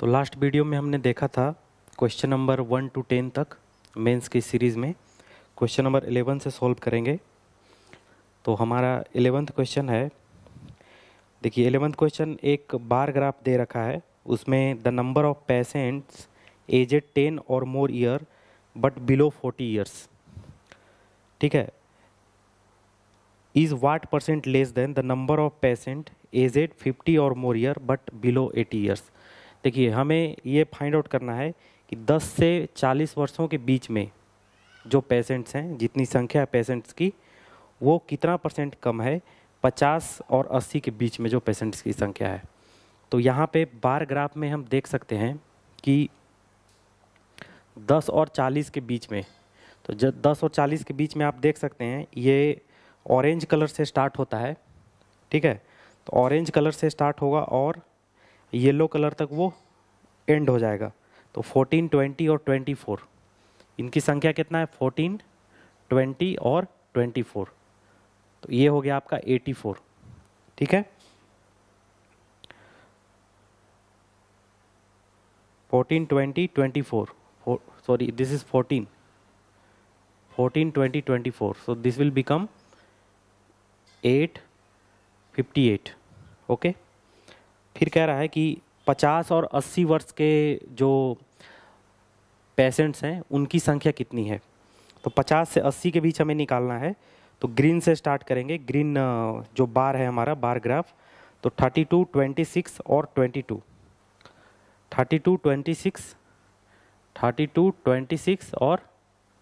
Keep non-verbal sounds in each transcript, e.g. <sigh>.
तो last video में हमने देखा था question number one two ten तक मेंस की सीरीज़ में क्वेश्चन नंबर एलेवन से सॉल्व करेंगे तो हमारा एलेवंथ क्वेश्चन है देखिए एलेवंथ क्वेश्चन एक बार ग्राफ दे रखा है उसमें the number of patients aged ten और more year but below forty years ठीक है is what percent less than the number of patient aged fifty और more year but below eighty years देखिए हमें ये फाइंड आउट करना है कि 10 से 40 वर्षों के बीच में जो पेशेंट्स हैं जितनी संख्या है पेशेंट्स की वो कितना परसेंट कम है 50 और 80 के बीच में जो पेशेंट्स की संख्या है तो यहाँ पे बार ग्राफ में हम देख सकते हैं कि 10 और 40 के बीच में तो जब दस और 40 के बीच में आप देख सकते हैं ये ऑरेंज कलर से स्टार्ट होता है ठीक है तो ऑरेंज कलर से स्टार्ट होगा और येलो कलर तक वो एंड हो जाएगा तो 14, 20 और 24 इनकी संख्या कितना है 14, 20 और 24 तो ये हो गया आपका 84 ठीक है 14, 20, 24 sorry this is 14 14, 20, 24 so this will become 8, 58 okay फिर कह रहा है कि 50 और 80 वर्ष के जो पेशेंट्स हैं उनकी संख्या कितनी है तो 50 से 80 के बीच हमें निकालना है तो ग्रीन से स्टार्ट करेंगे ग्रीन जो बार है हमारा बार ग्राफ तो 32, 26 और 22 32, 26, 32, 26 और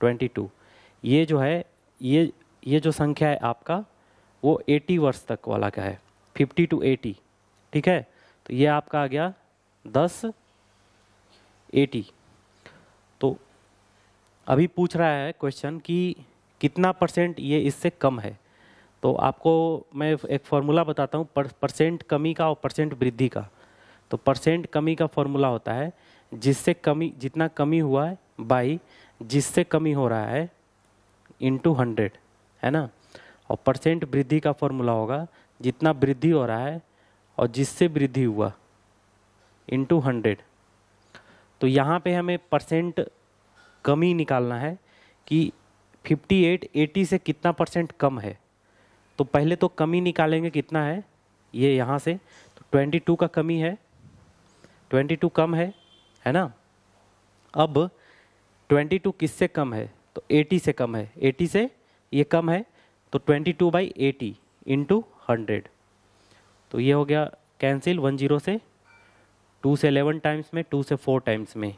22 ये जो है ये ये जो संख्या है आपका वो 80 वर्ष तक वाला का है 50 टू 80 ठीक है तो ये आपका आ गया दस एटी तो अभी पूछ रहा है क्वेश्चन कि कितना परसेंट ये इससे कम है तो आपको मैं एक फॉर्मूला बताता हूँ पर, परसेंट कमी का और परसेंट वृद्धि का तो परसेंट कमी का फॉर्मूला होता है जिससे कमी जितना कमी हुआ है बाई जिससे कमी हो रहा है इंटू हंड्रेड है ना और परसेंट वृद्धि का फॉर्मूला होगा जितना वृद्धि हो रहा है और जिससे वृद्धि हुआ इंटू हंड्रेड तो यहाँ पे हमें परसेंट कमी निकालना है कि 58 80 से कितना परसेंट कम है तो पहले तो कमी निकालेंगे कितना है ये यहाँ से तो 22 का कमी है 22 कम है है ना अब 22 किससे कम है तो 80 से कम है 80 से ये कम है तो 22 two by eighty into hundred तो ये हो गया कैंसिल वन जीरो से टू से एलेवन टाइम्स में टू से फोर टाइम्स में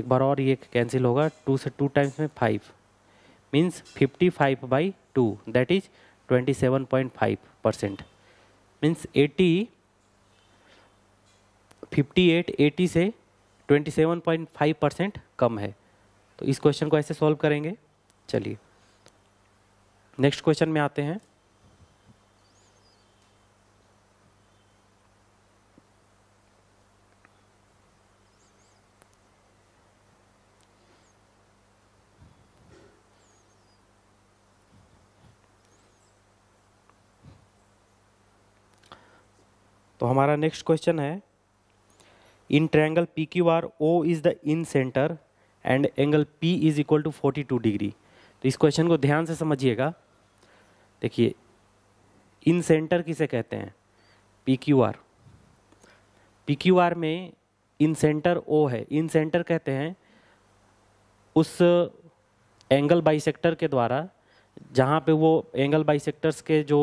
एक बार और ये कैंसिल होगा टू से टू टाइम्स में five means fifty five by two that is twenty seven point five percent means eighty fifty eight eighty से twenty seven point five percent कम है तो इस क्वेश्चन को ऐसे सॉल्व करेंगे चलिए नेक्स्ट क्वेश्चन में आते हैं तो हमारा नेक्स्ट क्वेश्चन है in triangle P Q R O is the incentre and angle P is equal to forty two degree तो इस क्वेश्चन को ध्यान से समझिएगा देखिए इन सेंटर किसे कहते हैं P Q R P Q R में इन सेंटर ओ है इन सेंटर कहते हैं उस एंगल बाइसेक्टर के द्वारा जहाँ पे वो एंगल बाइसेक्टर्स के जो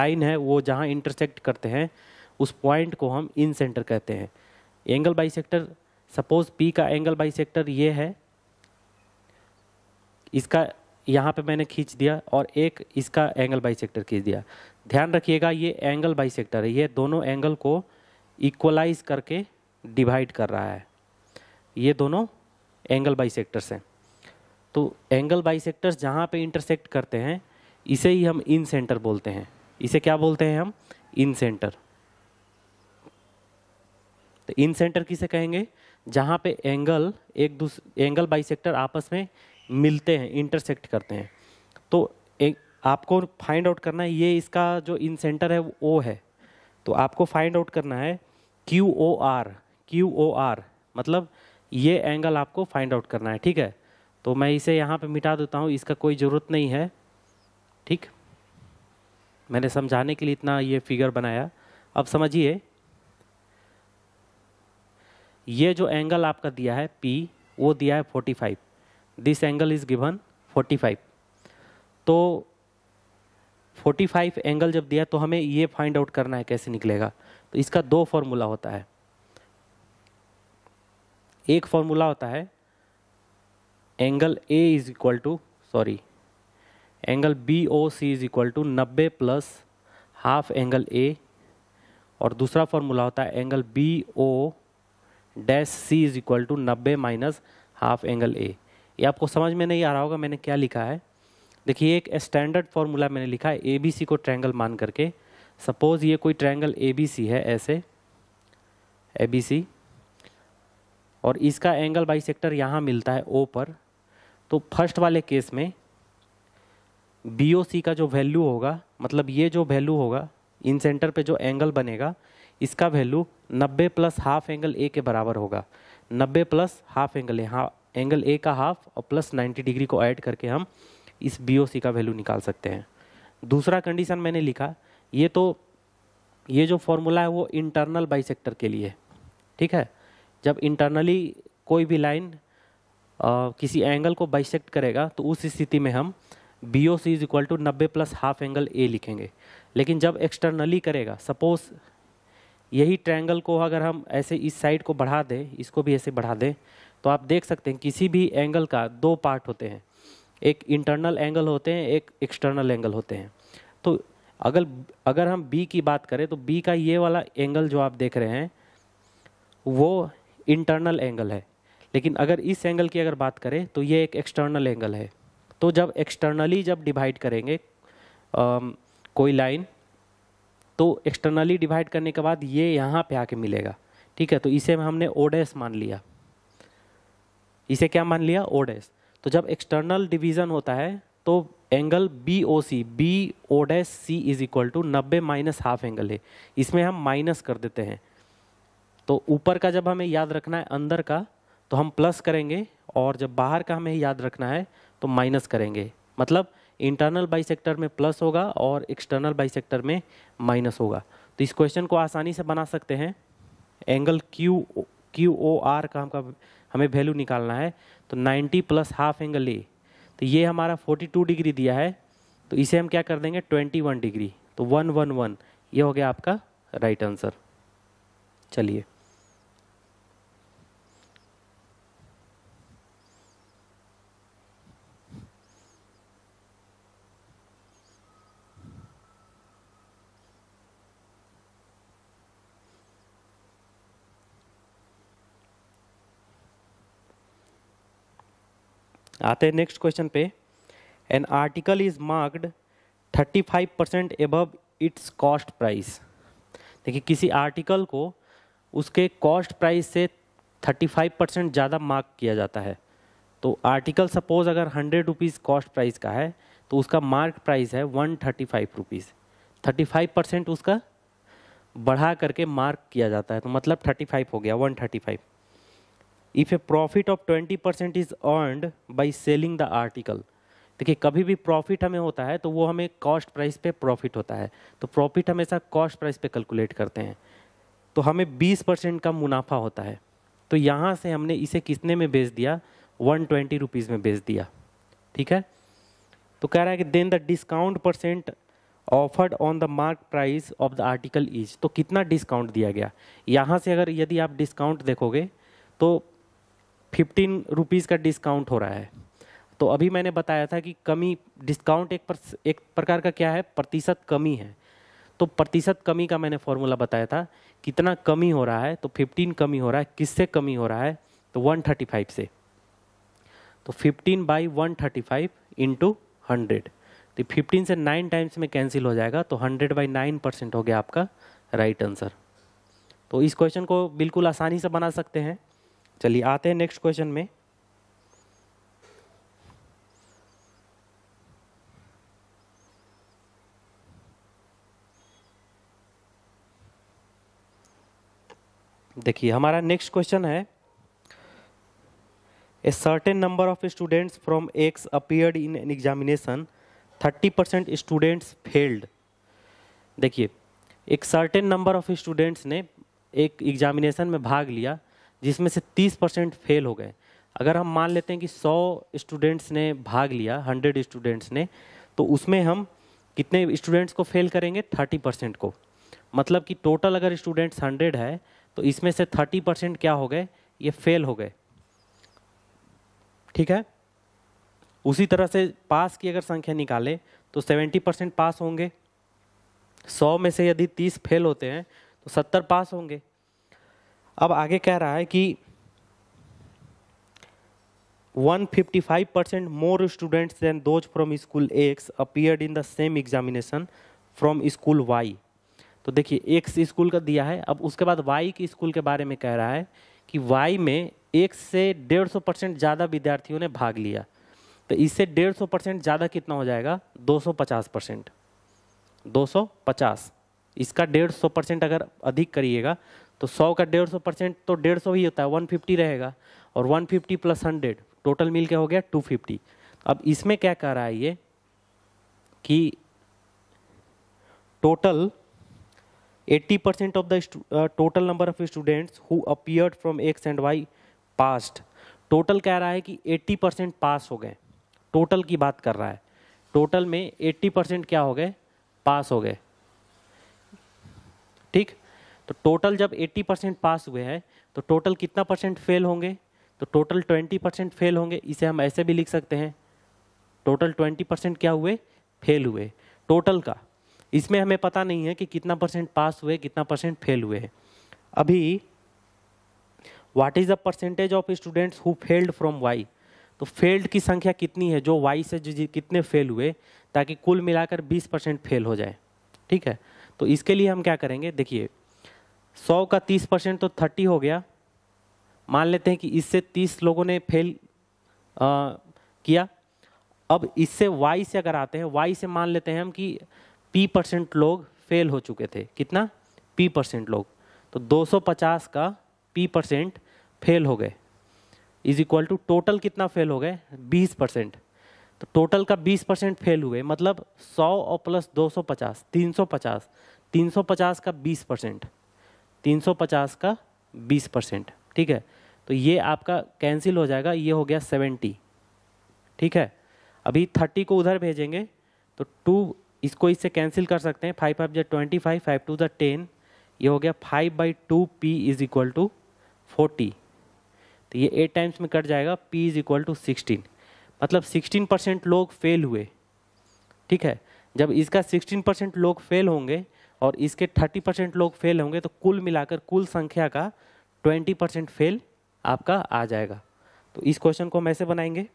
लाइन है वो जहाँ इंटरसेक्ट करते हैं उस पॉइंट को हम इन सेंटर कहते हैं एंगल बाई सपोज पी का एंगल बाई ये है इसका यहाँ पे मैंने खींच दिया और एक इसका एंगल बाई खींच दिया ध्यान रखिएगा ये एंगल बाई है ये दोनों एंगल को इक्वलाइज करके डिवाइड कर रहा है ये दोनों एंगल बाई हैं तो एंगल बाई सेक्टर्स जहाँ पर इंटरसेक्ट करते हैं इसे ही हम इन सेंटर बोलते हैं इसे क्या बोलते हैं हम इन सेंटर तो इन सेंटर किसे कहेंगे जहाँ पे एंगल एक दूसरे एंगल बाइसेक्टर आपस में मिलते हैं इंटरसेक्ट करते हैं तो एक, आपको फाइंड आउट करना है ये इसका जो इन सेंटर है वो ओ है तो आपको फाइंड आउट करना है Q O R Q O R मतलब ये एंगल आपको फाइंड आउट करना है ठीक है तो मैं इसे यहाँ पे मिटा देता हूँ इसका कोई ज़रूरत नहीं है ठीक मैंने समझाने के लिए इतना ये फिगर बनाया अब समझिए ये जो एंगल आपका दिया है पी वो दिया है 45 दिस एंगल इज गिवन 45 तो 45 एंगल जब दिया तो हमें ये फाइंड आउट करना है कैसे निकलेगा तो इसका दो फॉर्मूला होता है एक फॉर्मूला होता है angle A is equal to sorry angle B O C is equal to नब्बे प्लस हाफ एंगल ए और दूसरा फॉर्मूला होता है angle B O dash C is equal to नब्बे माइनस हाफ एंगल ए ये आपको समझ में नहीं आ रहा होगा मैंने क्या लिखा है देखिए एक स्टैंडर्ड फॉर्मूला मैंने लिखा है ए बी सी को ट्रैंगल मान करके सपोज ये कोई ट्रैंगल ए बी सी है ऐसे ए बी सी और इसका एंगल बाई सेक्टर यहाँ मिलता है ओ पर तो फर्स्ट वाले केस में बी ओ सी का जो वैल्यू होगा मतलब ये जो वैल्यू होगा इन सेंटर पे जो एंगल बनेगा इसका value 90 plus half angle A के बराबर होगा 90 प्लस हाफ एंगल ए हाँ एंगल ए का हाफ और प्लस 90 डिग्री को ऐड करके हम इस बी का वैल्यू निकाल सकते हैं दूसरा कंडीशन मैंने लिखा ये तो ये जो फॉर्मूला है वो इंटरनल बाइसेक्टर के लिए ठीक है जब इंटरनली कोई भी लाइन किसी एंगल को बाइसेक्ट करेगा तो उस स्थिति में हम B O C is equal to नब्बे प्लस हाफ एंगल ए लिखेंगे लेकिन जब एक्सटर्नली करेगा सपोज यही ट्रायंगल को अगर हम ऐसे इस साइड को बढ़ा दें इसको भी ऐसे बढ़ा दें तो आप देख सकते हैं किसी भी एंगल का दो पार्ट होते हैं एक इंटरनल एंगल होते हैं एक एक्सटर्नल एंगल होते हैं तो अगर अगर हम बी की बात करें तो बी का ये वाला एंगल जो आप देख रहे हैं वो इंटरनल एंगल है लेकिन अगर इस एंगल की अगर बात करें तो ये एक एक्सटर्नल एंगल है तो जब एक्सटर्नली जब डिवाइड करेंगे आ, कोई लाइन तो एक्सटर्नली डिवाइड करने के बाद ये यहाँ पे आके मिलेगा ठीक है तो इसे हमने ओडेस मान लिया इसे क्या मान लिया ओडेस तो जब एक्सटर्नल डिवीजन होता है तो angle B O C B O dash C is equal to नब्बे माइनस हाफ एंगल है इसमें हम माइनस कर देते हैं तो ऊपर का जब हमें याद रखना है अंदर का तो हम प्लस करेंगे और जब बाहर का हमें याद रखना है तो माइनस करेंगे मतलब इंटरनल बाइसेक्टर में प्लस होगा और एक्सटर्नल बाइसेक्टर में माइनस होगा तो इस क्वेश्चन को आसानी से बना सकते हैं angle Q Q O R का हमका हमें वैल्यू निकालना है तो 90 प्लस हाफ एंगल ए तो ये हमारा 42 डिग्री दिया है तो इसे हम क्या कर देंगे 21 डिग्री तो 111 ये हो गया आपका राइट आंसर चलिए आते हैं नेक्स्ट क्वेश्चन पे an article is marked 35 percent above its cost price देखिए किसी आर्टिकल को उसके कॉस्ट प्राइस से 35 परसेंट ज़्यादा मार्क किया जाता है तो आर्टिकल सपोज अगर हंड्रेड रुपीज़ कॉस्ट प्राइस का है तो उसका मार्क प्राइस है one thirty five rupees thirty five percent उसका बढ़ा करके मार्क किया जाता है तो मतलब थर्टी फाइव हो गया one thirty five if a profit of 20 percent is earned by selling the article देखिए कभी भी प्रॉफिट हमें होता है तो वो हमें कॉस्ट प्राइस पे प्रॉफिट होता है तो प्रॉफिट हमेशा कॉस्ट प्राइस पे कैलकुलेट करते हैं तो हमें 20 परसेंट का मुनाफा होता है तो यहाँ से हमने इसे कितने में बेच दिया वन ट्वेंटी रुपीज़ में बेच दिया ठीक है तो कह रहा है कि then the discount percent offered on the mark price of the article is तो कितना डिस्काउंट दिया गया यहाँ से अगर यदि आप डिस्काउंट देखोगे तो फिफ्टीन रुपीज़ का डिस्काउंट हो रहा है तो अभी मैंने बताया था कि कमी डिस्काउंट एक पर, एक प्रकार का क्या है प्रतिशत कमी है तो प्रतिशत कमी का मैंने फॉर्मूला बताया था कितना कमी हो रहा है तो 15 कमी हो रहा है किससे कमी हो रहा है तो 135 से तो 15 by 135 thirty five into hundred तो फिफ्टीन से नाइन टाइम्स में कैंसिल हो जाएगा तो 100 बाई नाइन परसेंट हो गया आपका राइट आंसर तो इस क्वेश्चन को बिल्कुल आसानी से बना सकते हैं चलिए आते हैं नेक्स्ट क्वेश्चन में देखिए हमारा नेक्स्ट क्वेश्चन है a certain number of students from X appeared in an examination thirty percent students failed देखिए एक सर्टेन नंबर ऑफ स्टूडेंट्स ने एक एग्जामिनेशन में भाग लिया जिसमें से 30 परसेंट फेल हो गए अगर हम मान लेते हैं कि 100 स्टूडेंट्स ने भाग लिया 100 स्टूडेंट्स ने तो उसमें हम कितने स्टूडेंट्स को फेल करेंगे 30 परसेंट को मतलब कि टोटल अगर स्टूडेंट्स 100 है तो इसमें से 30 परसेंट क्या हो गए ये फेल हो गए ठीक है उसी तरह से पास की अगर संख्या निकालें तो 70 परसेंट पास होंगे 100 में से यदि 30 फेल होते हैं तो 70 पास होंगे अब आगे कह रहा है कि 155 percent more students than those from school X appear in the same examination from school Y तो देखिए एक्स स्कूल का दिया है अब उसके बाद वाई के स्कूल के बारे में कह रहा है कि वाई में एक से डेढ़ सौ परसेंट ज़्यादा विद्यार्थियों ने भाग लिया तो इससे डेढ़ सौ परसेंट ज़्यादा कितना हो जाएगा दो सौ पचास परसेंट दो सौ पचास इसका डेढ़ सौ परसेंट अगर अधिक करिएगा तो सौ का डेढ़ सौ परसेंट तो डेढ़ सौ ही होता है वन फिफ्टी रहेगा और one fifty plus hundred total मिल के हो गया टू फिफ्टी अब इसमें क्या कह रहा है ये कि total 80% percent of the total number of students who appear from X and Y passed total कह रहा है कि 80% परसेंट पास हो गए टोटल की बात कर रहा है टोटल में 80% क्या हो गए पास हो गए ठीक तो टोटल जब 80 परसेंट पास हुए हैं तो टोटल कितना परसेंट फेल होंगे तो टोटल 20 परसेंट फेल होंगे इसे हम ऐसे भी लिख सकते हैं टोटल 20 परसेंट क्या हुए फेल हुए टोटल का इसमें हमें पता नहीं है कि कितना परसेंट पास हुए कितना परसेंट फेल हुए अभी what is the percentage of students who failed from Y तो फेल्ड की संख्या कितनी है जो वाई से जो कितने फेल हुए ताकि कुल मिलाकर 20 परसेंट फेल हो जाए ठीक है तो इसके लिए हम क्या करेंगे देखिए सौ का तीस परसेंट तो थर्टी हो गया मान लेते हैं कि इससे तीस लोगों ने फेल आ, किया अब इससे वाई से अगर आते हैं वाई से मान लेते हैं हम कि पी परसेंट लोग फेल हो चुके थे कितना पी परसेंट लोग तो 250 का पी परसेंट फेल हो गए इज इक्वल टू टोटल कितना फेल हो गए 20 परसेंट तो टोटल का 20 परसेंट फेल हुए मतलब 100 और प्लस 250 350 350 का 20 परसेंट 350 का 20 परसेंट ठीक है तो ये आपका कैंसिल हो जाएगा ये हो गया 70 ठीक है अभी 30 को उधर भेजेंगे तो टू इसको इससे कैंसिल कर सकते हैं फाइव फाइव जो twenty five five twos ten ये हो गया five by two P is equal to forty तो ये एट टाइम्स में कट जाएगा P is equal to sixteen मतलब सिक्सटीन परसेंट लोग फेल हुए ठीक है जब इसका सिक्सटीन परसेंट लोग फेल होंगे और इसके 30 परसेंट लोग फेल होंगे तो कुल मिलाकर कुल संख्या का 20 परसेंट फेल आपका आ जाएगा तो इस क्वेश्चन को हम ऐसे बनाएंगे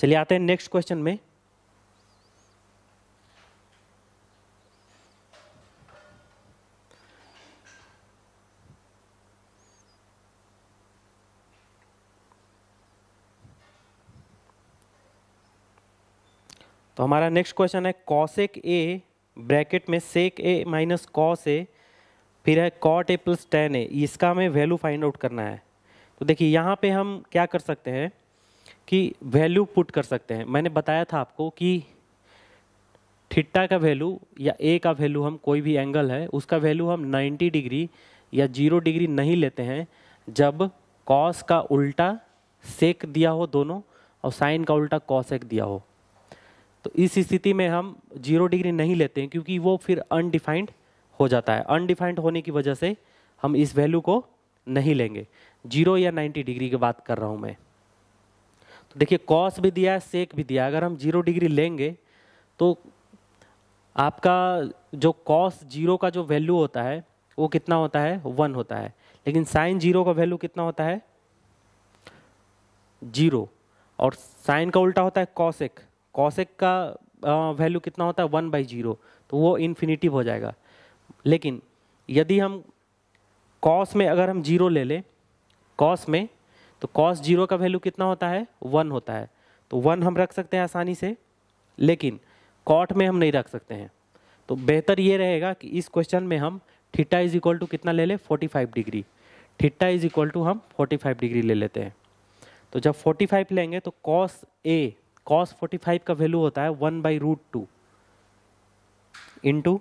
चलिए आते हैं नेक्स्ट क्वेश्चन में तो हमारा नेक्स्ट क्वेश्चन है कौशिक ए ब्रैकेट में सेक ए माइनस कॉस ए फिर है cot A plus tan A इसका हमें वैल्यू फाइंड आउट करना है तो देखिए यहाँ पे हम क्या कर सकते हैं कि वैल्यू पुट कर सकते हैं मैंने बताया था आपको कि ठिट्टा का वैल्यू या ए का वैल्यू हम कोई भी एंगल है उसका वैल्यू हम 90 डिग्री या जीरो डिग्री नहीं लेते हैं जब कॉस का उल्टा सेक दिया हो दोनों और साइन का उल्टा एक दिया हो तो इस स्थिति में हम जीरो डिग्री नहीं लेते हैं क्योंकि वो फिर अनडिफाइंड हो जाता है अनडिफाइंड होने की वजह से हम इस वैल्यू को नहीं लेंगे जीरो या नाइन्टी डिग्री की बात कर रहा हूँ मैं तो देखिए कॉस भी दिया है सेक भी दिया अगर हम जीरो डिग्री लेंगे तो आपका जो कॉस जीरो का जो वैल्यू होता है वो कितना होता है वन होता है लेकिन साइन जीरो का वैल्यू कितना होता है जीरो और साइन का उल्टा होता है एक कॉसेक का वैल्यू कितना होता है वन बाई जीरो तो वो इन्फिनिटिव हो जाएगा लेकिन यदि हम कॉस में अगर हम जीरो ले लें कॉस में तो कॉस जीरो का वैल्यू कितना होता है वन होता है तो वन हम रख सकते हैं आसानी से लेकिन कॉट में हम नहीं रख सकते हैं तो बेहतर ये रहेगा कि इस क्वेश्चन में हम थीटा इज इक्वल टू कितना ले लें forty five degree theta is equal to हम फोर्टी फाइव डिग्री ले लेते हैं तो जब फोर्टी फाइव लेंगे तो कॉस ए कॉस 45 का वैल्यू होता है one by root two into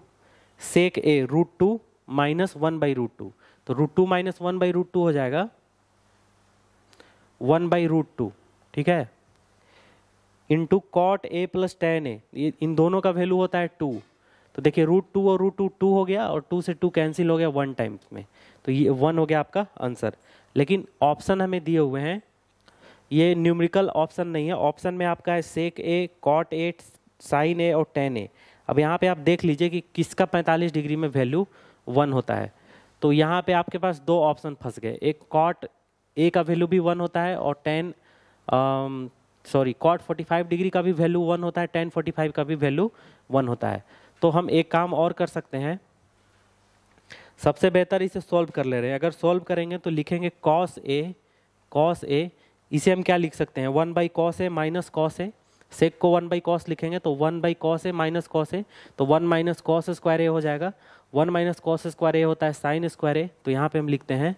sec A root two minus one by root two तो root two minus one by root two हो जाएगा वन बाई रूट टू ठीक है into cot A plus tan A इन दोनों का value होता है टू तो देखिए रूट टू और रूट टू टू हो गया और टू से टू कैंसिल हो गया वन टाइम में तो ये वन हो गया आपका आंसर लेकिन ऑप्शन हमें दिए हुए हैं ये न्यूमरिकल ऑप्शन नहीं है ऑप्शन में आपका है सेक ए कॉट ए साइन ए और टेन ए अब यहाँ पे आप देख लीजिए कि किसका 45 डिग्री में वैल्यू वन होता है तो यहाँ पे आपके पास दो ऑप्शन फंस गए एक कॉट ए का वैल्यू भी वन होता है और टेन सॉरी कॉट 45 डिग्री का भी वैल्यू वन होता है टेन 45 का भी वैल्यू वन होता है तो हम एक काम और कर सकते हैं सबसे बेहतर इसे सॉल्व कर ले रहे हैं अगर सॉल्व करेंगे तो लिखेंगे कॉस ए कॉस ए इसे हम क्या लिख सकते हैं वन बाई कॉस है माइनस कॉस है सेक को वन बाई कॉस लिखेंगे तो वन बाई कॉस है माइनस कॉस है तो one minus cos square A हो जाएगा one minus cos square A होता है साइन स्क्वायर ए तो यहाँ पे हम लिखते हैं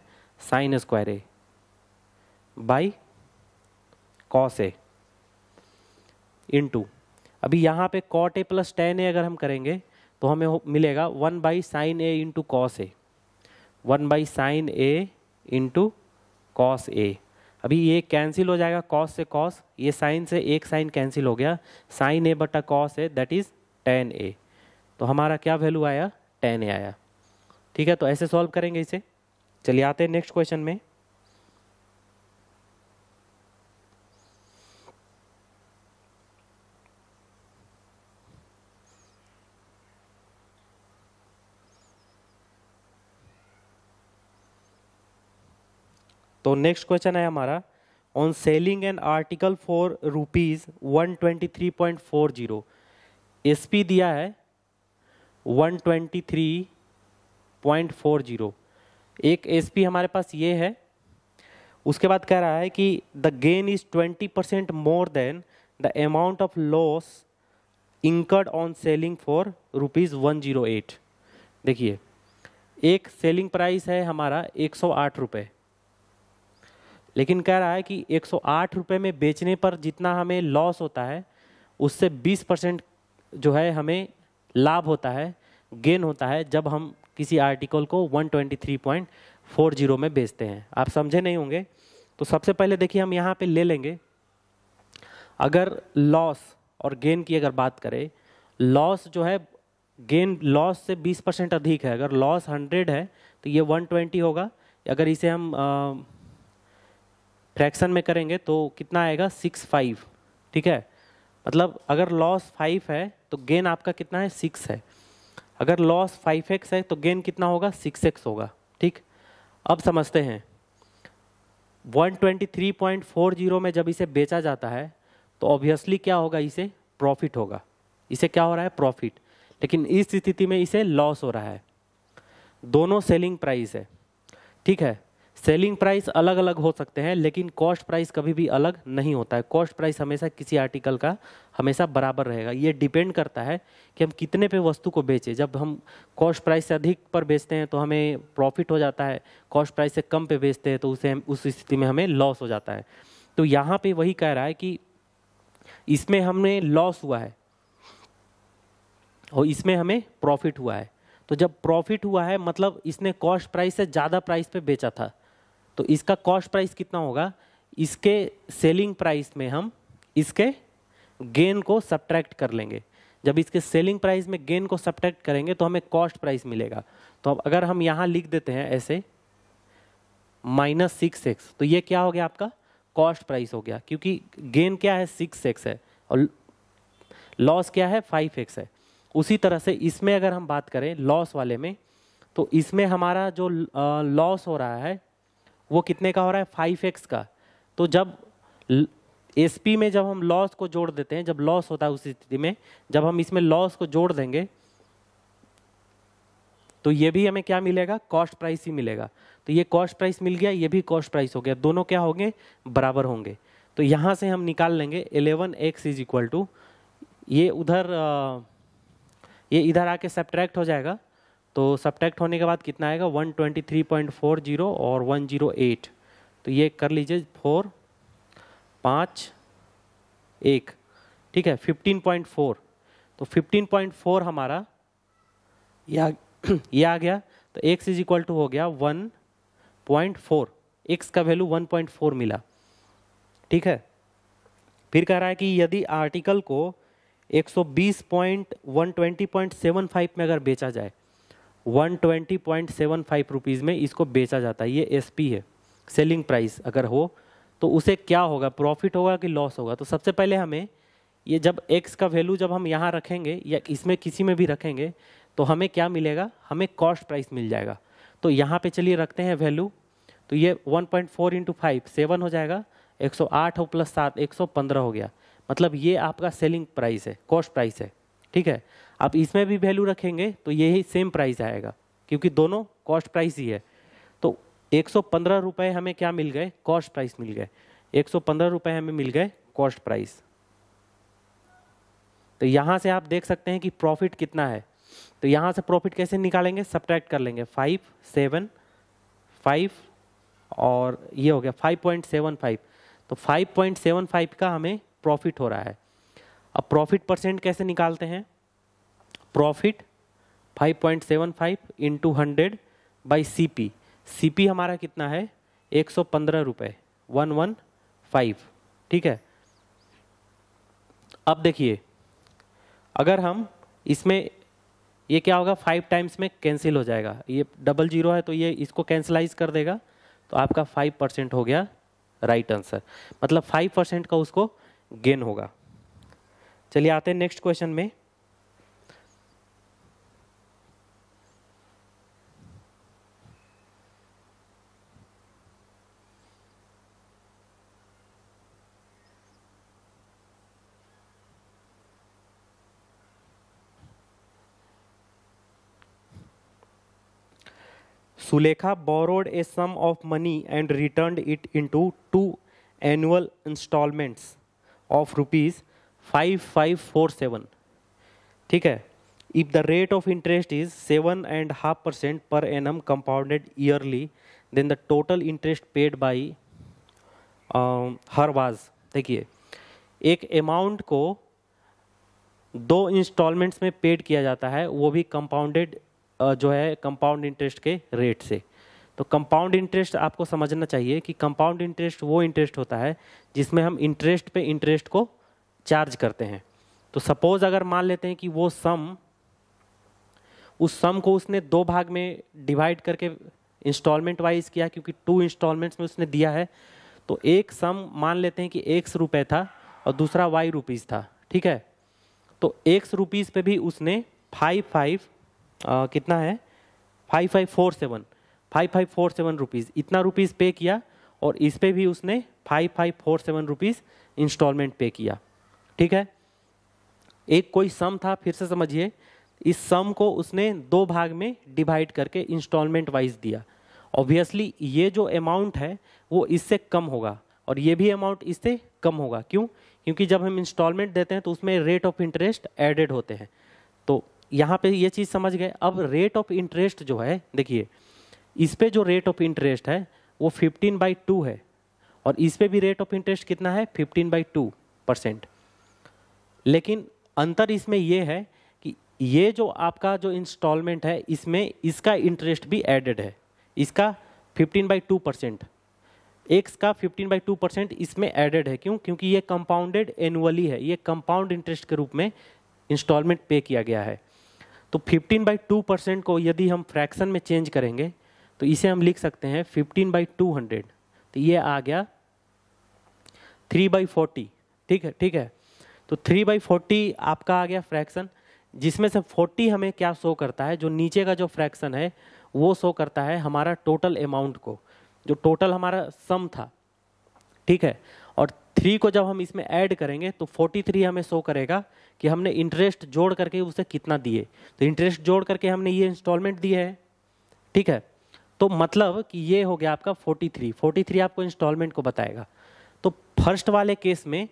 sine square A by cos A into अभी यहाँ पे cot A plus tan A अगर हम करेंगे तो हमें मिलेगा one by sine A into cos A one by sine A into cos A अभी ये कैंसिल हो जाएगा कॉस से कॉस ये साइन से एक साइन कैंसिल हो गया साइन ए बटा cos A that is tan A तो हमारा क्या वैल्यू आया टेन ए आया ठीक है तो ऐसे सॉल्व करेंगे इसे चलिए आते हैं नेक्स्ट क्वेश्चन में तो नेक्स्ट क्वेश्चन है हमारा on selling and article for rupees one twenty three point four zero S P दिया है one twenty three point four zero एक एस पी हमारे पास ये है उसके बाद कह रहा है कि the gain is twenty percent more than the amount of loss incurred on selling for rupees one zero eight देखिए एक सेलिंग प्राइस है हमारा एक सौ आठ रुपये लेकिन कह रहा है कि एक सौ में बेचने पर जितना हमें लॉस होता है उससे 20 परसेंट जो है हमें लाभ होता है गेन होता है जब हम किसी आर्टिकल को 123.40 में बेचते हैं आप समझे नहीं होंगे तो सबसे पहले देखिए हम यहाँ पे ले लेंगे अगर लॉस और गेन की अगर बात करें लॉस जो है गेन लॉस से 20 परसेंट अधिक है अगर लॉस 100 है तो ये 120 होगा अगर इसे हम आ, फ्रैक्शन में करेंगे तो कितना आएगा सिक्स फाइव ठीक है मतलब अगर लॉस फाइव है तो गेन आपका कितना है सिक्स है अगर लॉस फाइव एक्स है तो गेन कितना होगा सिक्स एक्स होगा ठीक अब समझते हैं 123.40 में जब इसे बेचा जाता है तो ऑब्वियसली क्या होगा इसे प्रॉफिट होगा इसे क्या हो रहा है प्रॉफिट लेकिन इस स्थिति में इसे लॉस हो रहा है दोनों सेलिंग प्राइस है ठीक है सेलिंग प्राइस अलग अलग हो सकते हैं लेकिन कॉस्ट प्राइस कभी भी अलग नहीं होता है कॉस्ट प्राइस हमेशा किसी आर्टिकल का हमेशा बराबर रहेगा ये डिपेंड करता है कि हम कितने पे वस्तु को बेचें जब हम कॉस्ट प्राइस से अधिक पर बेचते हैं तो हमें प्रॉफिट हो जाता है कॉस्ट प्राइस से कम पे बेचते हैं तो उसे हम उस स्थिति में हमें लॉस हो जाता है तो यहाँ पर वही कह रहा है कि इसमें हमने लॉस हुआ है और इसमें हमें प्रॉफिट हुआ है तो जब प्रॉफिट हुआ है मतलब इसने कॉस्ट प्राइस से ज़्यादा प्राइस पे बेचा था तो इसका कॉस्ट प्राइस कितना होगा इसके सेलिंग प्राइस में हम इसके गेन को सब्ट्रैक्ट कर लेंगे जब इसके सेलिंग प्राइस में गेन को सब्ट्रैक्ट करेंगे तो हमें कॉस्ट प्राइस मिलेगा तो अब अगर हम यहाँ लिख देते हैं ऐसे माइनस सिक्स एक्स तो ये क्या हो गया आपका कॉस्ट प्राइस हो गया क्योंकि गेन क्या है सिक्स एक्स है और लॉस क्या है फाइव एक्स है उसी तरह से इसमें अगर हम बात करें लॉस वाले में तो इसमें हमारा जो लॉस हो रहा है वो कितने का हो रहा है फाइव एक्स का तो जब एस पी में जब हम लॉस को जोड़ देते हैं जब लॉस होता है उस स्थिति में जब हम इसमें लॉस को जोड़ देंगे तो ये भी हमें क्या मिलेगा कॉस्ट प्राइस ही मिलेगा तो ये कॉस्ट प्राइस मिल गया ये भी कॉस्ट प्राइस हो गया दोनों क्या होंगे बराबर होंगे तो यहाँ से हम निकाल लेंगे eleven X is equal to ये उधर ये इधर आके सब्ट्रैक्ट हो जाएगा तो सब्टैक्ट होने के बाद कितना आएगा 123.40 और 108 तो ये कर लीजिए फोर पाँच एक ठीक है 15.4 तो 15.4 हमारा <clears throat> ये आ गया तो एक्स इज इक्वल टू हो गया 1.4 एक्स का वैल्यू 1.4 मिला ठीक है फिर कह रहा है कि यदि आर्टिकल को फाइव में अगर बेचा जाए one twenty point seven five rupees में इसको बेचा जाता है ये एस है सेलिंग प्राइस अगर हो तो उसे क्या होगा प्रॉफिट होगा कि लॉस होगा तो सबसे पहले हमें ये जब एक्स का वैल्यू जब हम यहाँ रखेंगे या इसमें किसी में भी रखेंगे तो हमें क्या मिलेगा हमें कॉस्ट प्राइस मिल जाएगा तो यहाँ पे चलिए रखते हैं वैल्यू तो ये 1.4 point four into five seven हो जाएगा 108 हो प्लस सात 115 हो गया मतलब ये आपका सेलिंग प्राइस है कॉस्ट प्राइस है ठीक है आप इसमें भी वैल्यू रखेंगे तो यही सेम प्राइस आएगा क्योंकि दोनों कॉस्ट प्राइस ही है तो एक सौ हमें क्या मिल गए कॉस्ट प्राइस मिल गए एक सौ हमें मिल गए कॉस्ट प्राइस तो यहाँ से आप देख सकते हैं कि प्रॉफिट कितना है तो यहाँ से प्रॉफिट कैसे निकालेंगे सब्ट्रैक्ट कर लेंगे फाइव सेवन फाइव और ये हो गया फाइव पॉइंट सेवन फाइव तो फाइव पॉइंट सेवन फाइव का हमें प्रॉफिट हो रहा है अब प्रॉफिट परसेंट कैसे निकालते हैं profit 5.75 point seven five into hundred by C P C P हमारा कितना है एक सौ पंद्रह रुपये वन वन फाइव ठीक है अब देखिए अगर हम इसमें ये क्या होगा फाइव टाइम्स में कैंसिल हो जाएगा ये डबल जीरो है तो ये इसको कैंसिलाइज कर देगा तो आपका फाइव परसेंट हो गया राइट आंसर मतलब फाइव परसेंट का उसको गेन होगा चलिए आते हैं नेक्स्ट क्वेश्चन में Sulekha borrowed a sum of money and return it in two two annual instalments of rupees five five four seven ठीक है if the rate of interest is seven and half percent per annum compounded yearly then the total interest paid by her was देखिए एक amount को दो installments में paid किया जाता है वो भी कंपाउंडेड जो है कंपाउंड इंटरेस्ट के रेट से तो कंपाउंड इंटरेस्ट आपको समझना चाहिए कि कंपाउंड इंटरेस्ट वो इंटरेस्ट होता है जिसमें हम इंटरेस्ट पे इंटरेस्ट को चार्ज करते हैं तो सपोज अगर मान लेते हैं कि वो सम उस सम को उसने दो भाग में डिवाइड करके इंस्टॉलमेंट वाइज किया क्योंकि टू इंस्टॉलमेंट्स में उसने दिया है तो एक सम मान लेते हैं कि एक्स रुपये था और दूसरा वाई रुपीज़ था ठीक है तो एक्स रुपीज़ पे भी उसने फाइव फाइव आ, कितना है five five four seven five five four seven rupees इतना रुपीज़ पे किया और इस पर भी उसने five five four seven rupees instalment pay किया ठीक है एक कोई सम था फिर से समझिए इस सम को उसने दो भाग में डिवाइड करके इंस्टॉलमेंट वाइज दिया ऑब्वियसली ये जो अमाउंट है वो इससे कम होगा और ये भी अमाउंट इससे कम होगा क्यों क्योंकि जब हम इंस्टॉलमेंट देते हैं तो उसमें रेट ऑफ इंटरेस्ट एडेड होते हैं यहाँ पे ये चीज़ समझ गए अब रेट ऑफ इंटरेस्ट जो है देखिए इस पे जो रेट ऑफ इंटरेस्ट है वो 15 बाई टू है और इस पे भी रेट ऑफ इंटरेस्ट कितना है 15 बाई टू परसेंट लेकिन अंतर इसमें यह है कि ये जो आपका जो इंस्टॉलमेंट है इसमें इसका इंटरेस्ट भी एडेड है इसका 15 बाई टू परसेंट एक्स का 15 बाई टू परसेंट इसमें एडेड है क्यों क्योंकि ये कंपाउंडेड एनुअली है ये कंपाउंड इंटरेस्ट के रूप में इंस्टॉलमेंट पे किया गया है तो 15 बाई टू परसेंट को यदि हम फ्रैक्शन में चेंज करेंगे तो इसे हम लिख सकते हैं 15 बाई टू हंड्रेड तो ये आ गया थ्री बाई फोर्टी ठीक है ठीक है तो थ्री बाई फोर्टी आपका आ गया फ्रैक्शन जिसमें से 40 हमें क्या शो करता है जो नीचे का जो फ्रैक्शन है वो शो करता है हमारा टोटल अमाउंट को जो टोटल हमारा सम था ठीक है थ्री को जब हम इसमें ऐड करेंगे तो फोर्टी थ्री हमें शो करेगा कि हमने इंटरेस्ट जोड़ करके उसे कितना दिए तो इंटरेस्ट जोड़ करके हमने ये इंस्टॉलमेंट दिए है ठीक है तो मतलब कि ये हो गया आपका फोर्टी थ्री फोर्टी थ्री आपको इंस्टॉलमेंट को बताएगा तो फर्स्ट वाले केस में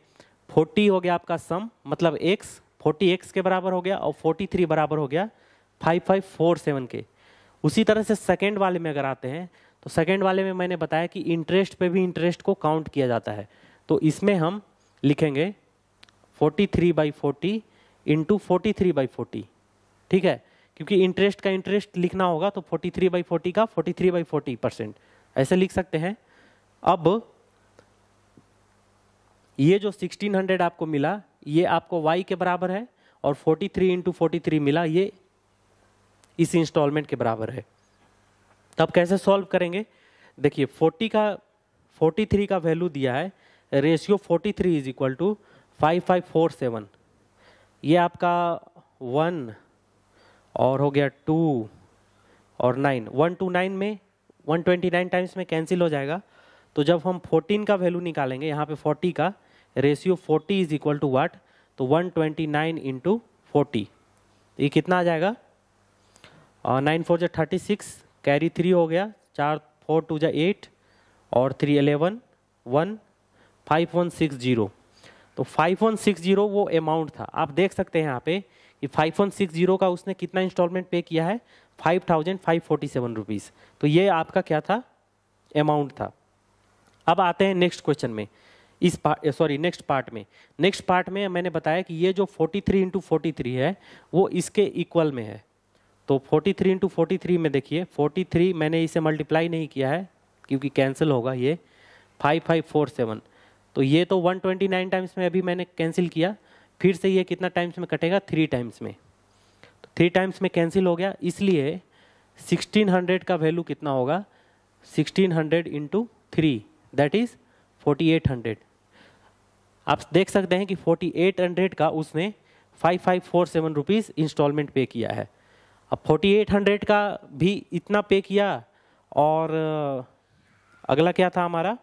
फोर्टी हो गया आपका सम मतलब एक्स फोर्टी एक्स के बराबर हो गया और फोर्टी थ्री बराबर हो गया फाइव फाइव फोर सेवन के उसी तरह से सेकेंड वाले में अगर आते हैं तो सेकेंड वाले में मैंने बताया कि इंटरेस्ट पे भी इंटरेस्ट को काउंट किया जाता है तो इसमें हम लिखेंगे 43 three by forty into forty three by forty ठीक है क्योंकि इंटरेस्ट का इंटरेस्ट लिखना होगा तो 43 थ्री बाई फोर्टी का 43 थ्री बाई फोर्टी परसेंट ऐसे लिख सकते हैं अब ये जो 1600 आपको मिला ये आपको y के बराबर है और 43 थ्री इंटू फोर्टी मिला ये इस इंस्टॉलमेंट के बराबर है तब तो कैसे सॉल्व करेंगे देखिए 40 का 43 का वैल्यू दिया है ratio 43 three is equal to five five four seven ये आपका वन और हो गया टू और नाइन वन टू नाइन में वन ट्वेंटी नाइन टाइम्स में कैंसिल हो जाएगा तो जब हम फोर्टीन का वैल्यू निकालेंगे यहाँ पे फोर्टी का ratio forty is equal to what तो one twenty nine into forty ये कितना आ जाएगा नाइन फोर जो थर्टी सिक्स कैरी थ्री हो गया चार फोर टू जै एट और three eleven one five one six zero तो फाइव वन सिक्स जीरो वो अमाउंट था आप देख सकते हैं यहाँ पे कि फाइव वन सिक्स जीरो का उसने कितना इंस्टॉलमेंट पे किया है five thousand five forty seven rupees तो ये आपका क्या था अमाउंट था अब आते हैं नेक्स्ट क्वेश्चन में इस पार्ट सॉरी नेक्स्ट पार्ट में नेक्स्ट पार्ट में मैंने बताया कि ये जो 43 थ्री इंटू फोर्टी है वो इसके इक्वल में है तो 43 थ्री इंटू फोर्टी में देखिए 43 मैंने इसे मल्टीप्लाई नहीं किया है क्योंकि कैंसिल होगा ये 5547 तो ये तो 129 टाइम्स में अभी मैंने कैंसिल किया फिर से ये कितना टाइम्स में कटेगा थ्री टाइम्स में तो थ्री टाइम्स में कैंसिल हो गया इसलिए 1600 का वैल्यू कितना होगा 1600 hundred into three that is 4800 आप देख सकते हैं कि 4800 का उसने 5547 रुपीज़ इंस्टॉलमेंट पे किया है अब 4800 का भी इतना पे किया और अगला क्या था हमारा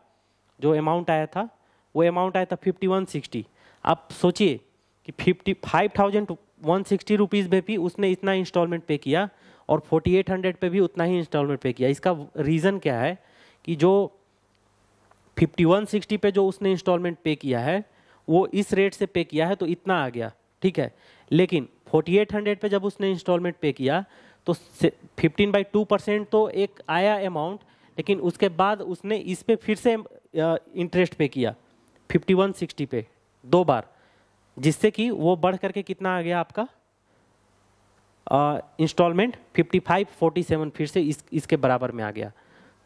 जो अमाउंट आया था वो अमाउंट आया था फिफ्टी वन सिक्सटी आप सोचिए कि fifty five thousand one sixty rupees पर भी उसने इतना इंस्टॉलमेंट पे किया और फोर्टी एट हंड्रेड पर भी उतना ही इंस्टॉलमेंट पे किया इसका रीज़न क्या है कि जो फिफ्टी वन सिक्सटी पर जो उसने इंस्टॉलमेंट पे किया है वो इस रेट से पे किया है तो इतना आ गया ठीक है लेकिन फोर्टी एट हंड्रेड पर जब उसने इंस्टॉलमेंट पे किया तो फिफ्टीन बाई टू परसेंट तो एक आया अमाउंट लेकिन उसके बाद उसने इस पर फिर से इंटरेस्ट पे किया 5160 पे दो बार जिससे कि वो बढ़ करके कितना आ गया आपका instalment fifty five forty seven फिर से इस इसके बराबर में आ गया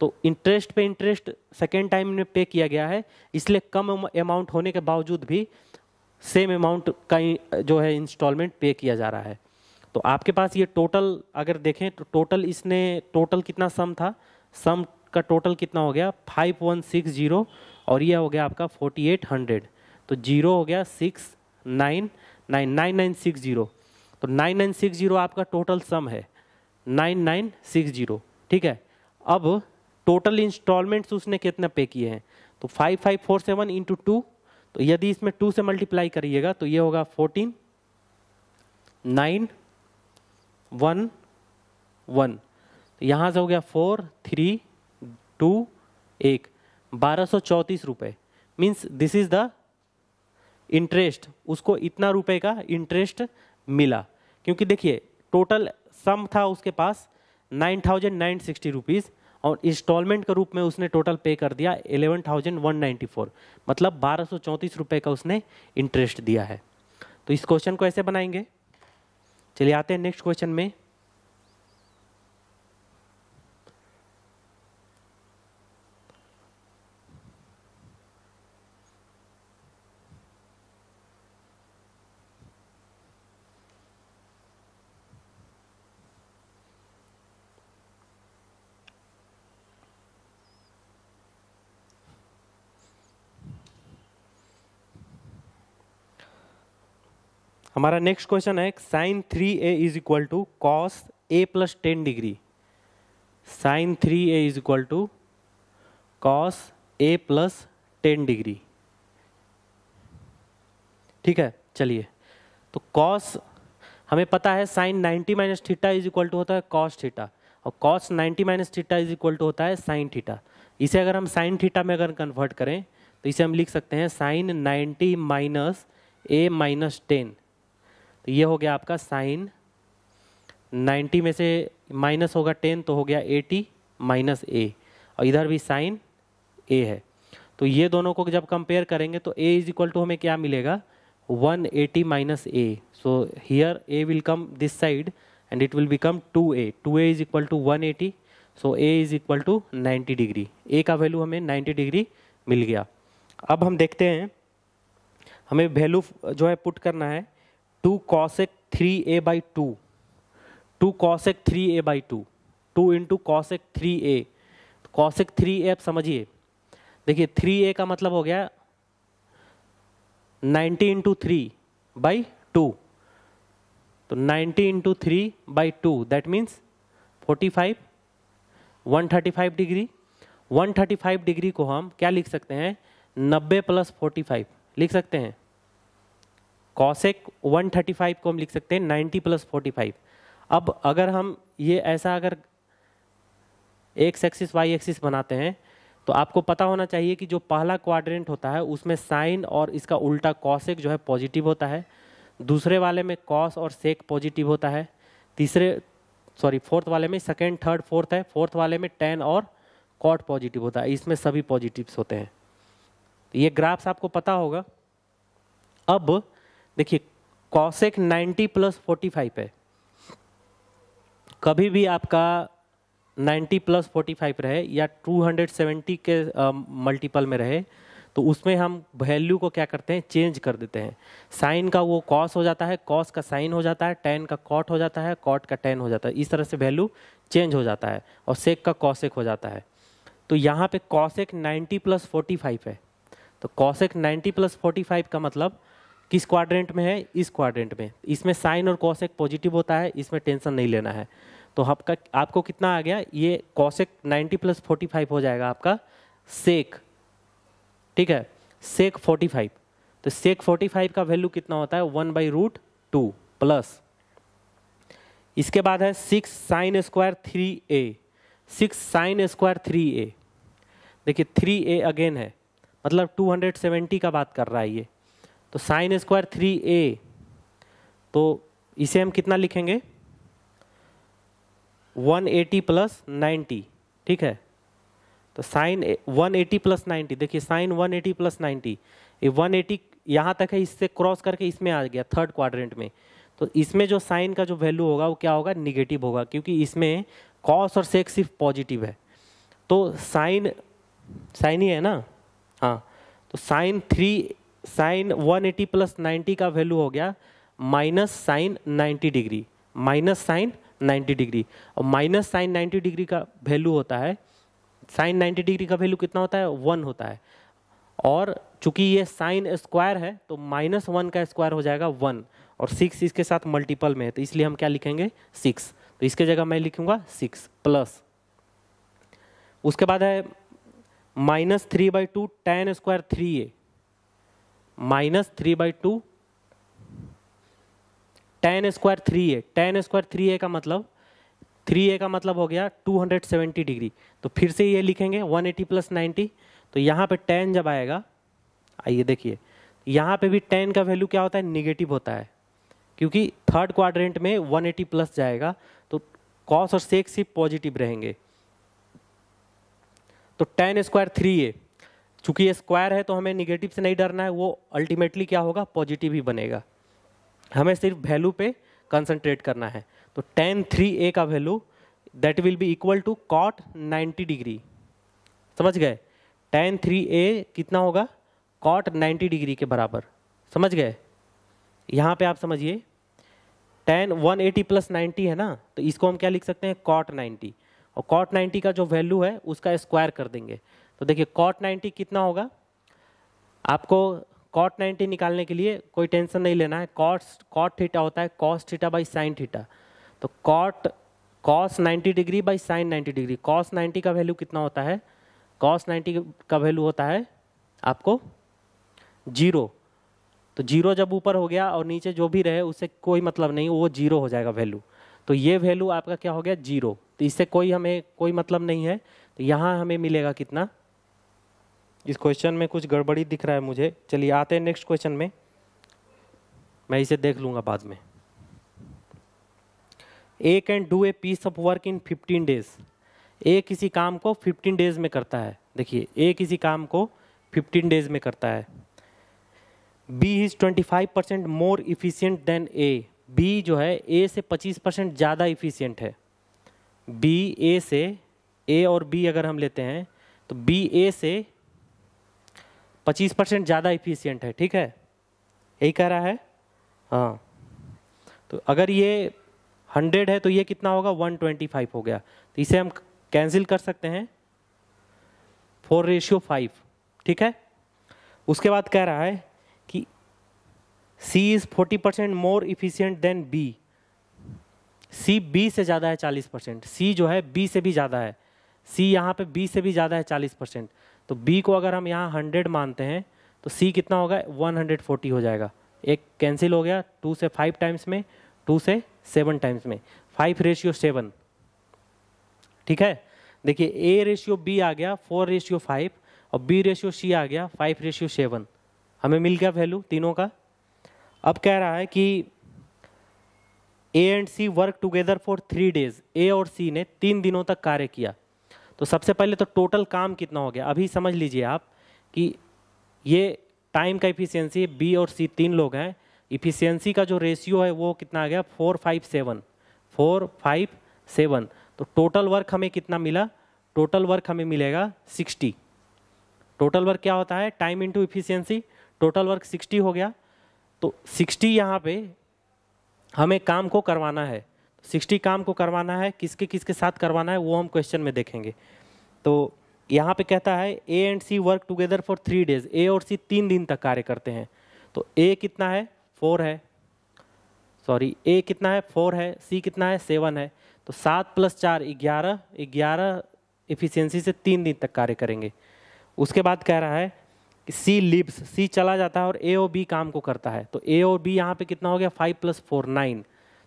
तो इंटरेस्ट पे इंटरेस्ट सेकेंड टाइम में पे किया गया है इसलिए कम अमाउंट होने के बावजूद भी सेम अमाउंट का जो है इंस्टॉलमेंट पे किया जा रहा है तो आपके पास ये टोटल अगर देखें तो टोटल इसने टोटल कितना सम था सम का टोटल कितना हो गया फाइव वन सिक्स जीरो और ये हो गया आपका फोर्टी एट हंड्रेड तो जीरो हो गया six nine nine nine nine six zero तो नाइन नाइन सिक्स जीरो आपका टोटल सम है नाइन नाइन सिक्स जीरो ठीक है अब टोटल इंस्टॉलमेंट्स उसने कितने पे किए हैं तो five five four seven into two तो यदि इसमें टू से मल्टीप्लाई करिएगा तो ये होगा फोर्टीन नाइन वन वन तो यहाँ से हो गया फोर थ्री टू एक बारह सौ चौंतीस रुपये means this is the interest उसको इतना रुपए का इंटरेस्ट मिला क्योंकि देखिए टोटल सम था उसके पास nine thousand nine sixty rupees और इंस्टॉलमेंट के रूप में उसने टोटल पे कर दिया eleven thousand one ninety four मतलब बारह सौ चौंतीस रुपये का उसने इंटरेस्ट दिया है तो इस क्वेश्चन को ऐसे बनाएंगे चलिए आते हैं नेक्स्ट क्वेश्चन में हमारा नेक्स्ट क्वेश्चन है sine three A is equal to cos A plus ten degree sine three A is equal to cos A plus ten degree ठीक है चलिए तो कॉस हमें पता है sine 90 minus theta is equal to होता है कॉस थीटा और cos 90 minus theta is equal to होता है साइन थीटा इसे अगर हम साइन थीटा में अगर कन्वर्ट करें तो इसे हम लिख सकते हैं sine 90 minus A minus ten तो ये हो गया आपका साइन 90 में से माइनस होगा 10 तो हो गया 80 माइनस ए और इधर भी साइन ए है तो ये दोनों को जब कंपेयर करेंगे तो ए इज इक्वल टू हमें क्या मिलेगा 180 eighty minus A so here A will come this side and it will become 2a 2a is equal to one so A is equal to 90 degree A का value हमें 90 degree मिल गया अब हम देखते हैं हमें वैल्यू जो है पुट करना है two cosec three A by two two cosec three A by two two into cosec three A cosec three A आप समझिए देखिए थ्री ए का मतलब हो गया ninety into three by two तो ninety into three by two that means forty five one thirty five degree one thirty five degree को हम क्या लिख सकते हैं नब्बे प्लस फोर्टी फाइव लिख सकते हैं कॉसेक 135 को हम लिख सकते हैं 90 प्लस 45 अब अगर हम ये ऐसा अगर एक्स एक्सिस वाई एक्सिस बनाते हैं तो आपको पता होना चाहिए कि जो पहला क्वाड्रेंट होता है उसमें साइन और इसका उल्टा कॉसेक जो है पॉजिटिव होता है दूसरे वाले में कॉस और सेक पॉजिटिव होता है तीसरे सॉरी फोर्थ वाले में सेकेंड थर्ड फोर्थ है फोर्थ वाले में टेन और कॉट पॉजिटिव होता है इसमें सभी पॉजिटिव्स होते हैं ये ग्राफ्स आपको पता होगा अब देखिए कॉसेक 90 प्लस 45 है कभी भी आपका 90 प्लस 45 रहे या 270 के मल्टीपल में रहे तो उसमें हम वैल्यू को क्या करते हैं चेंज कर देते हैं साइन का वो कॉस हो जाता है कॉस का साइन हो जाता है टेन का कॉट हो जाता है कॉट का टेन हो जाता है इस तरह से वैल्यू चेंज हो जाता है और सेक का कॉसेक हो जाता है तो यहाँ पे कॉसेक 90 प्लस 45 है तो कॉसेक 90 प्लस 45 का मतलब किस क्वाड्रेंट में है इस क्वाड्रेंट में इसमें साइन और कॉशेक पॉजिटिव होता है इसमें टेंशन नहीं लेना है तो आपका आपको कितना आ गया ये कॉशेक 90 प्लस 45 हो जाएगा आपका सेक ठीक है सेक 45 तो सेक 45 का वैल्यू कितना होता है one by root two plus इसके बाद है six sine square three A six sine square three A देखिए थ्री ए अगेन है मतलब 270 का बात कर रहा है ये तो साइन स्क्वायर थ्री ए तो इसे हम कितना लिखेंगे 180 प्लस नाइन्टी ठीक है तो साइन 180 प्लस नाइन्टी देखिए साइन 180 प्लस नाइन्टी ये एटी यहाँ तक है इससे क्रॉस करके इसमें आ गया थर्ड क्वाड्रेंट में तो इसमें जो साइन का जो वैल्यू होगा वो क्या होगा निगेटिव होगा क्योंकि इसमें कॉस और सेक सिर्फ पॉजिटिव है तो साइन साइन ही है ना हाँ तो sine three sine 180 eighty plus ninety का वैल्यू हो गया minus sine 90 degree minus sine 90 degree और माइनस साइन 90 डिग्री का वैल्यू होता है साइन 90 डिग्री का वैल्यू कितना होता है वन होता है और चूंकि ये साइन स्क्वायर है तो माइनस वन का स्क्वायर हो जाएगा वन और सिक्स इसके साथ मल्टीपल में है तो इसलिए हम क्या लिखेंगे सिक्स तो इसके जगह मैं लिखूंगा सिक्स प्लस उसके बाद है minus three by two tan square three A minus three by two tan square three A tan square three A का मतलब थ्री ए का मतलब हो गया टू हंड्रेड सेवेंटी डिग्री तो फिर से ये लिखेंगे वन एटी प्लस नाइन्टी तो यहाँ पे टेन जब आएगा आइए देखिए यहाँ पे भी टेन का वैल्यू क्या होता है निगेटिव होता है क्योंकि थर्ड क्वाड्रेंट में वन एटी प्लस जाएगा तो कॉस और सेक्स ही पॉजिटिव रहेंगे तो टेन स्क्वायर थ्री ए चूंकि ये स्क्वायर है तो हमें निगेटिव से नहीं डरना है वो अल्टीमेटली क्या होगा पॉजिटिव ही बनेगा हमें सिर्फ वैल्यू पे कंसंट्रेट करना है तो टेन थ्री ए का value that will be equal to cot 90 degree समझ गए टेन थ्री ए कितना होगा कॉट 90 डिग्री के बराबर समझ गए यहाँ पे आप समझिए tan one eighty plus ninety है ना तो इसको हम क्या लिख सकते हैं कॉट 90 और कॉट 90 का जो वैल्यू है उसका स्क्वायर कर देंगे तो देखिए कॉट 90 कितना होगा आपको कॉट 90 निकालने के लिए कोई टेंशन नहीं लेना है कॉट कॉट थीटा होता है cos theta by sine theta तो cot cos 90 degree by sine 90 degree cos 90 का वैल्यू कितना होता है कॉस 90 का वैल्यू होता है आपको जीरो तो जीरो जब ऊपर हो गया और नीचे जो भी रहे उससे कोई मतलब नहीं वो जीरो हो जाएगा वैल्यू तो ये वैल्यू आपका क्या हो गया जीरो तो इससे कोई हमें कोई मतलब नहीं है तो यहाँ हमें मिलेगा कितना इस क्वेश्चन में कुछ गड़बड़ी दिख रहा है मुझे चलिए आते हैं नेक्स्ट क्वेश्चन में मैं इसे देख लूंगा बाद में A can do a piece of work in fifteen days A किसी काम को फिफ्टीन डेज में करता है देखिए ए किसी काम को फिफ्टीन डेज में करता है B is twenty five percent more efficient than A B जो है ए से पच्चीस परसेंट ज़्यादा इफिशियंट है बी ए से ए और बी अगर हम लेते हैं तो बी ए से पच्चीस परसेंट ज़्यादा इफिशियंट है ठीक है यही कह रहा है हाँ तो अगर ये हंड्रेड है तो ये कितना होगा वन ट्वेंटी फाइव हो गया तो इसे हम कैंसिल कर सकते हैं फोर रेशियो फाइव ठीक है उसके बाद कह रहा है कि C is forty percent more efficient than B C B से ज़्यादा है चालीस परसेंट सी जो है बी से भी ज़्यादा है सी यहाँ पे बी से भी ज़्यादा है चालीस परसेंट तो बी को अगर हम यहाँ हंड्रेड मानते हैं तो सी कितना होगा वन हंड्रेड फोर्टी हो जाएगा एक कैंसिल हो गया टू से फाइव टाइम्स में टू से सेवन टाइम्स में फाइव रेशियो सेवन ठीक है देखिए ए रेशियो बी आ गया फोर रेशियो फाइव और बी रेशियो सी आ गया फाइव रेशियो सेवन हमें मिल गया वैल्यू तीनों का अब कह रहा है कि A and C work together for three days A और सी ने तीन दिनों तक कार्य किया तो सबसे पहले तो टोटल काम कितना हो गया अभी समझ लीजिए आप कि ये टाइम का इफिशियंसी बी और सी तीन लोग हैं इफिशियंसी का जो रेशियो है वो कितना आ गया four five seven four five seven तो टोटल वर्क हमें कितना मिला टोटल वर्क हमें मिलेगा सिक्सटी टोटल वर्क क्या होता है time into efficiency total work sixty हो गया तो सिक्सटी यहाँ पे हमें काम को करवाना है सिक्सटी काम को करवाना है किसके किसके साथ करवाना है वो हम क्वेश्चन में देखेंगे तो यहाँ पे कहता है A and C work together for three days A और सी तीन दिन तक कार्य करते हैं तो ए कितना है फोर है सॉरी ए कितना है फोर है सी कितना है सेवन है तो सात प्लस चार ग्यारह ग्यारह इफिशियंसी से तीन दिन तक कार्य करेंगे उसके बाद कह रहा है कि सी लिप्स सी चला जाता है और ए और बी काम को करता है तो ए और बी यहाँ पे कितना हो गया फाइव प्लस फोर नाइन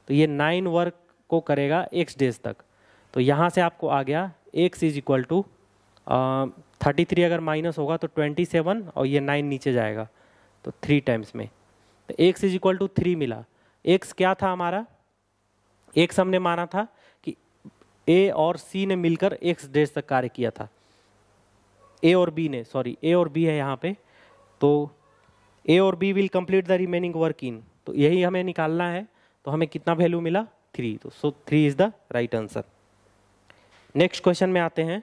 तो ये नाइन वर्क को करेगा एक्स डेज तक तो यहाँ से आपको आ गया X is equal to thirty three अगर माइनस होगा तो ट्वेंटी सेवन और ये नाइन नीचे जाएगा तो थ्री टाइम्स में तो X is equal to three मिला एक्स क्या था हमारा एक्स हमने माना था कि ए और सी ने मिलकर एक्स डेज तक कार्य किया था ए और बी ने सॉरी ए और बी है यहाँ पे तो ए और B will complete the remaining work in तो यही हमें निकालना है तो हमें कितना वैल्यू मिला थ्री तो so three is the right answer next question में आते हैं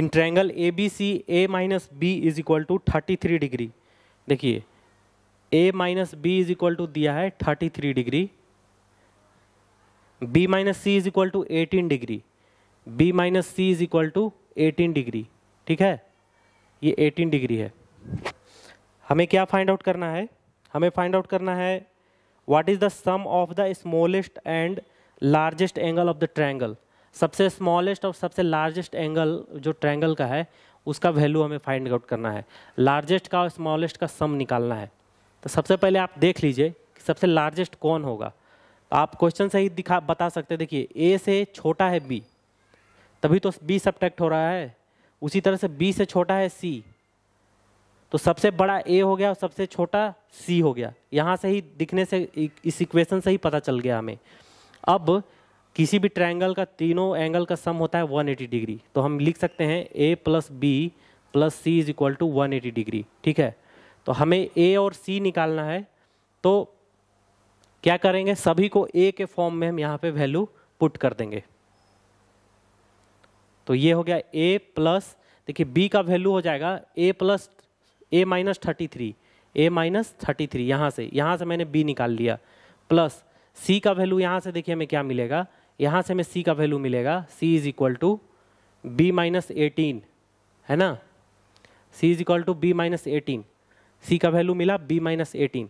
in triangle A B C A minus B is equal to thirty three degree देखिए A minus B is equal to दिया है thirty three degree B minus C is equal to eighteen degree B minus C is equal to eighteen degree ठीक है ये eighteen degree है हमें क्या find out करना है हमें फाइंड आउट करना है what is the sum of the smallest and largest angle of the triangle सबसे स्मॉलेस्ट और सबसे लार्जेस्ट एंगल जो ट्रैंगल का है उसका वैल्यू हमें फाइंड आउट करना है लार्जेस्ट का और स्मॉलेस्ट का सम निकालना है तो सबसे पहले आप देख लीजिए कि सबसे लार्जेस्ट कौन होगा आप क्वेश्चन सही दिखा बता सकते देखिए ए से छोटा है बी तभी तो बी सब्ट्रैक्ट हो रहा है उसी तरह से बी से छोटा है सी तो सबसे बड़ा ए हो गया और सबसे छोटा सी हो गया यहाँ से ही दिखने से इस इक्वेशन से ही पता चल गया हमें अब किसी भी ट्रायंगल का तीनों एंगल का सम होता है 180 डिग्री तो हम लिख सकते हैं A plus B plus C is equal to one degree ठीक है तो हमें ए और सी निकालना है तो क्या करेंगे सभी को ए के फॉर्म में हम यहाँ पे वैल्यू पुट कर देंगे तो ये हो गया ए प्लस देखिए बी का वैल्यू हो जाएगा A plus A minus thirty three A minus thirty three यहाँ से यहाँ से मैंने बी निकाल लिया प्लस सी का वैल्यू यहाँ से देखिए हमें क्या मिलेगा यहाँ से हमें सी का वैल्यू मिलेगा C is equal to B minus eighteen है ना C is equal to B minus eighteen C का वैल्यू मिला बी माइनस एटीन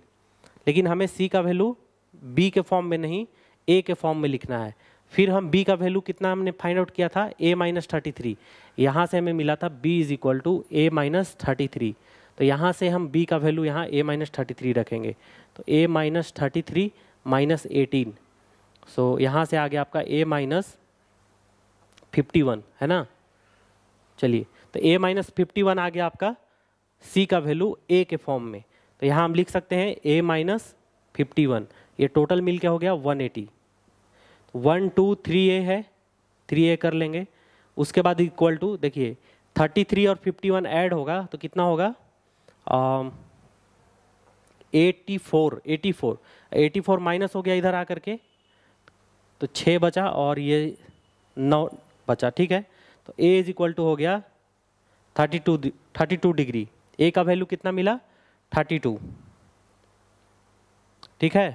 लेकिन हमें सी का वैल्यू बी के फॉर्म में नहीं ए के फॉर्म में लिखना है फिर हम बी का वैल्यू कितना हमने फाइंड आउट किया था ए माइनस थर्टी थ्री यहाँ से हमें मिला था B is equal to A minus thirty three तो यहाँ से हम बी का वैल्यू यहाँ ए माइनस थर्टी थ्री रखेंगे तो A minus thirty three minus eighteen so यहाँ से आ गया आपका ए माइनस फिफ्टी वन है ना चलिए तो ए माइनस फिफ्टी वन आ गया आपका सी का वैल्यू ए के फॉर्म में तो यहाँ हम लिख सकते हैं ए माइनस फिफ्टी वन ये टोटल मिल क्या हो गया 180 eighty one two three A है थ्री ए कर लेंगे उसके बाद इक्वल टू देखिए 33 और 51 ऐड होगा तो कितना होगा eighty four eighty four eighty four minus हो गया इधर आकर के तो छः बचा और ये नौ बचा ठीक है तो ए इज इक्वल टू हो गया thirty two thirty two degree A का वैल्यू कितना मिला थर्टी टू ठीक है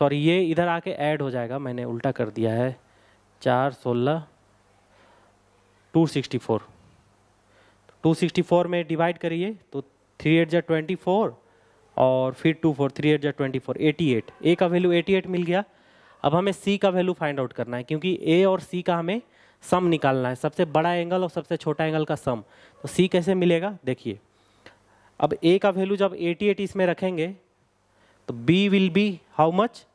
सॉरी ये इधर आके ऐड हो जाएगा मैंने उल्टा कर दिया है चार सोलह two sixty four two sixty four में डिवाइड करिए तो थ्री एट जै ट्वेंटी फोर और फिर टू फोर थ्री एट जै twenty four eighty eight A का वैल्यू एटी एट मिल गया अब हमें सी का वैल्यू फाइंड आउट करना है क्योंकि ए और सी का हमें सम निकालना है सबसे बड़ा एंगल और सबसे छोटा एंगल का सम तो सी कैसे मिलेगा देखिए अब ए का वैल्यू जब एटी एट इसमें रखेंगे तो B will be how much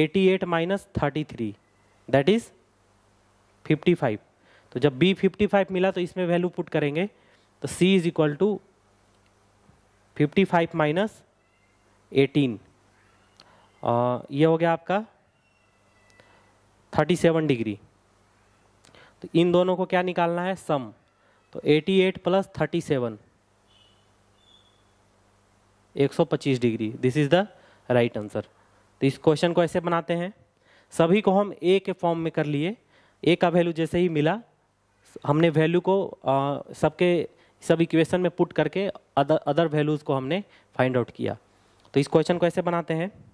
eighty eight minus thirty three that is fifty five तो जब बी फिफ्टी फाइव मिला तो इसमें वैल्यू पुट करेंगे तो C is equal to fifty five minus eighteen ये हो गया आपका थर्टी सेवन डिग्री तो इन दोनों को क्या निकालना है सम तो eighty eight plus thirty seven एक सौ पच्चीस degree this is the right answer तो इस क्वेश्चन को ऐसे बनाते हैं सभी को हम ए के फॉर्म में कर लिए ए का वैल्यू जैसे ही मिला हमने वैल्यू को सबके सब इक्वेशन में पुट करके अदर अदर वैल्यूज़ को हमने फाइंड आउट किया तो इस क्वेश्चन को ऐसे बनाते हैं